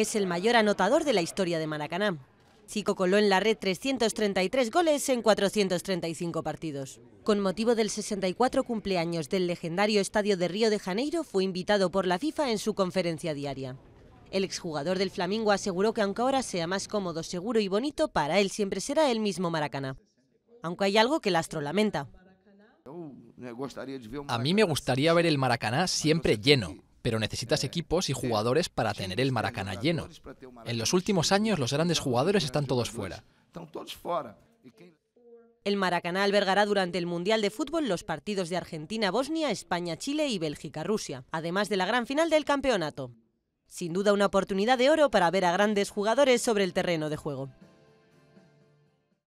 es el mayor anotador de la historia de Maracaná. Chico coló en la red 333 goles en 435 partidos. Con motivo del 64 cumpleaños del legendario Estadio de Río de Janeiro, fue invitado por la FIFA en su conferencia diaria. El exjugador del Flamingo aseguró que aunque ahora sea más cómodo, seguro y bonito, para él siempre será el mismo Maracaná. Aunque hay algo que el astro lamenta. A mí me gustaría ver el Maracaná siempre lleno, pero necesitas eh, equipos y jugadores para tener el Maracaná lleno. En los últimos años los grandes jugadores están todos fuera. El Maracaná albergará durante el Mundial de Fútbol los partidos de Argentina, Bosnia, España, Chile y Bélgica-Rusia, además de la gran final del campeonato. Sin duda una oportunidad de oro para ver a grandes jugadores sobre el terreno de juego.